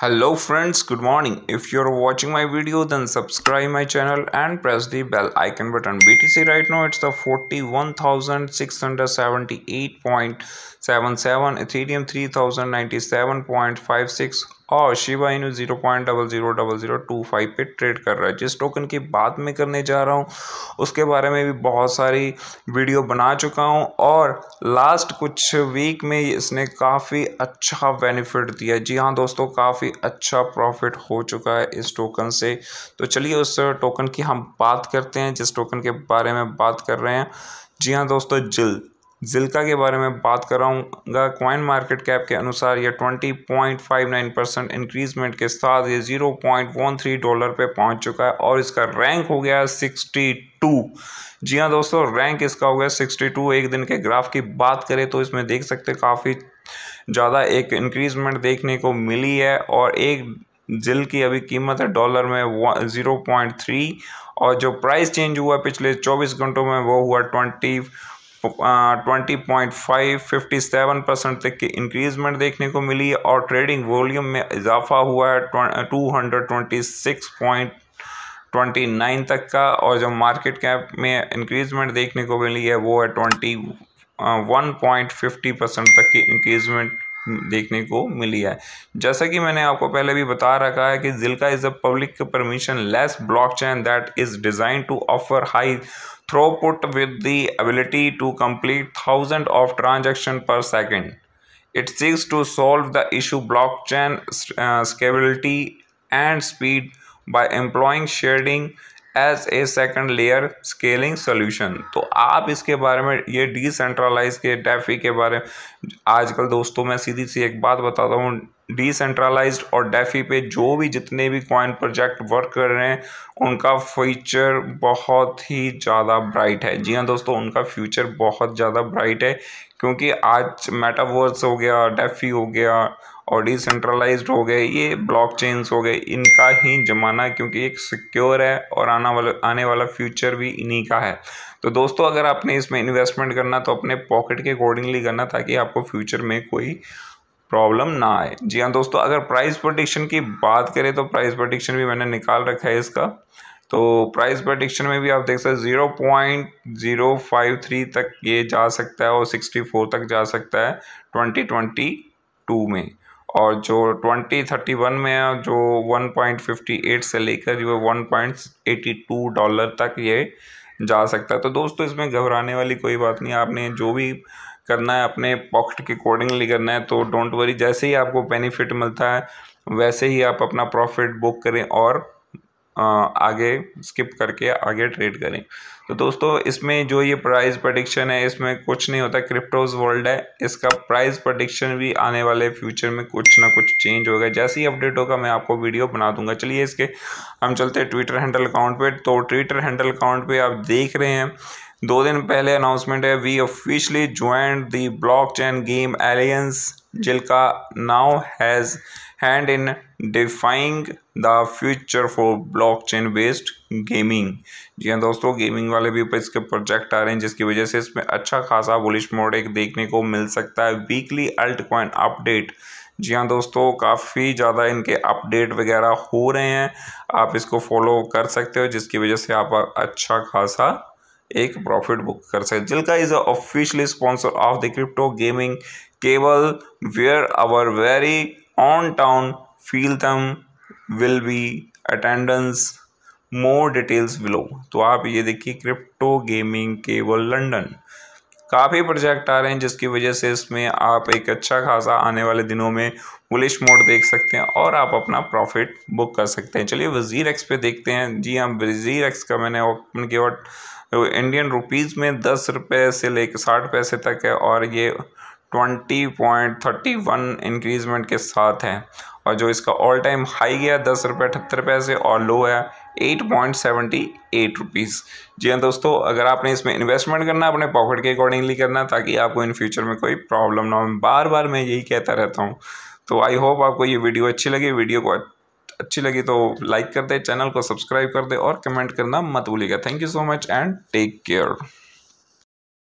hello friends good morning if you're watching my video then subscribe my channel and press the bell icon button btc right now it's the 41678.77 ethereum 3097.56 और Shiba Inu zero point double zero double zero two five पर trade कर रहा है जिस token की बात मैं करने जा रहा हूँ उसके बारे में भी बहुत सारी वीडियो बना चुका हूँ और लास्ट कुछ वीक में इसने काफ़ी अच्छा बेनिफिट दिया जी हाँ दोस्तों काफ़ी अच्छा प्रॉफिट हो चुका है इस टोकन से तो चलिए उस टोकन की हम बात करते हैं जिस टोकन के बारे में बात कर रहे हैं जी हाँ दोस्तों जिल जिल्का के बारे में बात कराऊंगा क्वाइन मार्केट कैप के अनुसार यह 20.59 परसेंट इंक्रीजमेंट के साथ ये 0.13 डॉलर पे पहुंच चुका है और इसका रैंक हो गया 62 जी हाँ दोस्तों रैंक इसका हो गया 62 एक दिन के ग्राफ की बात करें तो इसमें देख सकते काफ़ी ज़्यादा एक इंक्रीजमेंट देखने को मिली है और एक जिल की अभी कीमत है डॉलर में ज़ीरो पॉइंट थ्री और जो प्राइस चेंज हुआ पिछले चौबीस घंटों में वो हुआ twenty twenty point five fifty seven percent तक की इंक्रीजमेंट देखने को मिली और ट्रेडिंग वॉल्यूम में इजाफा हुआ है two hundred twenty six point twenty nine तक का और जो मार्केट कैप में इंक्रीजमेंट देखने को मिली है वो है twenty one point fifty percent तक की इंक्रीजमेंट देखने को मिली है जैसा कि मैंने आपको पहले भी बता रखा है कि Zilliqa is a public permissionless blockchain that is designed to offer high throughput with the ability to complete thousand of transaction per second it seeks to solve the issue blockchain scalability and speed by employing sharing as a second layer scaling solution तो आप इसके बारे में ये decentralise के DeFi के बारे में आजकल दोस्तों मैं सीधी सी एक बात बताता हूँ डिसेंट्रलाइज और डेफी पे जो भी जितने भी कॉइन प्रोजेक्ट वर्क कर रहे हैं उनका फ्यूचर बहुत ही ज़्यादा ब्राइट है जी हाँ दोस्तों उनका फ्यूचर बहुत ज़्यादा ब्राइट है क्योंकि आज मेटावर्स हो गया डेफी हो गया और डिसेंट्रलाइज हो गए ये ब्लॉक चेन्स हो गए इनका ही ज़माना क्योंकि एक सिक्योर है और आना वाला आने वाला फ्यूचर भी इन्हीं का है तो दोस्तों अगर आपने इसमें इन्वेस्टमेंट करना तो अपने पॉकेट के अकॉर्डिंगली करना ताकि आपको फ्यूचर में कोई प्रॉब्लम ना आए जी हाँ दोस्तों अगर प्राइस प्रोडिक्शन की बात करें तो प्राइस प्रोडिक्शन भी मैंने निकाल रखा है इसका तो प्राइस प्रोडिक्शन में भी आप देख सकते हैं zero point zero five three तक ये जा सकता है और सिक्सटी फोर तक जा सकता है ट्वेंटी ट्वेंटी टू में और जो ट्वेंटी थर्टी वन में जो वन पॉइंट फिफ्टी एट से लेकर जो one point eighty two dollar तक ये जा सकता है तो दोस्तों इसमें घबराने वाली कोई बात नहीं आपने जो भी करना है अपने पॉकेट के अकॉर्डिंगली करना है तो डोंट वरी जैसे ही आपको बेनिफिट मिलता है वैसे ही आप अपना प्रॉफिट बुक करें और आगे स्किप करके आगे ट्रेड करें तो दोस्तों इसमें जो ये प्राइस प्रडिक्शन है इसमें कुछ नहीं होता क्रिप्टोज वर्ल्ड है इसका प्राइस प्रडिक्शन भी आने वाले फ्यूचर में कुछ ना कुछ चेंज होगा जैसे ही अपडेट होगा मैं आपको वीडियो बना दूंगा चलिए इसके हम चलते हैं ट्विटर हैंडल अकाउंट पे तो ट्विटर हैंडल अकाउंट पे आप देख रहे हैं दो दिन पहले अनाउंसमेंट है we officially join the blockchain game aliens जिनका now has hand in defining the future for blockchain based gaming जी हाँ दोस्तों गेमिंग वाले भी ऊपर इसके प्रोजेक्ट आ रहे हैं जिसकी वजह से इसमें अच्छा खासा बुलिश मोड एक देखने को मिल सकता है वीकली अल्ट कॉइन अपडेट जी हाँ दोस्तों काफ़ी ज़्यादा इनके अपडेट वगैरह हो रहे हैं आप इसको फॉलो कर सकते हो जिसकी वजह से आप अच्छा खासा एक प्रॉफिट बुक कर सकते Zilliqa is officially sponsor of the crypto gaming cable where our very own town feel them will be attendance more details below तो आप ये देखिए क्रिप्टो गेमिंग केबल लंडन काफ़ी प्रोजेक्ट आ रहे हैं जिसकी वजह से इसमें आप एक अच्छा खासा आने वाले दिनों में बुलिश मोड देख सकते हैं और आप अपना प्रॉफिट बुक कर सकते हैं चलिए वजीर एक्स पे देखते हैं जी हाँ वजीर एक्स का मैंने ओपन किया इंडियन रुपीज़ में दस रुपये से लेकर साठ पैसे तक है और ये twenty point thirty one increment के साथ है और जो इसका ऑल टाइम हाई गया दस रुपये अठहत्तर पैसे और लो है eight point seventy eight rupees जी हाँ दोस्तों अगर आपने इसमें इन्वेस्टमेंट करना अपने पॉकेट के अकॉर्डिंगली करना ताकि आपको इन फ्यूचर में कोई प्रॉब्लम ना हो बार बार मैं यही कहता रहता हूँ तो आई होप आपको ये वीडियो अच्छी लगी वीडियो को अच्छी लगी तो लाइक कर दे चैनल को सब्सक्राइब कर दे और कमेंट करना मत भूलिएगा thank you so much and take care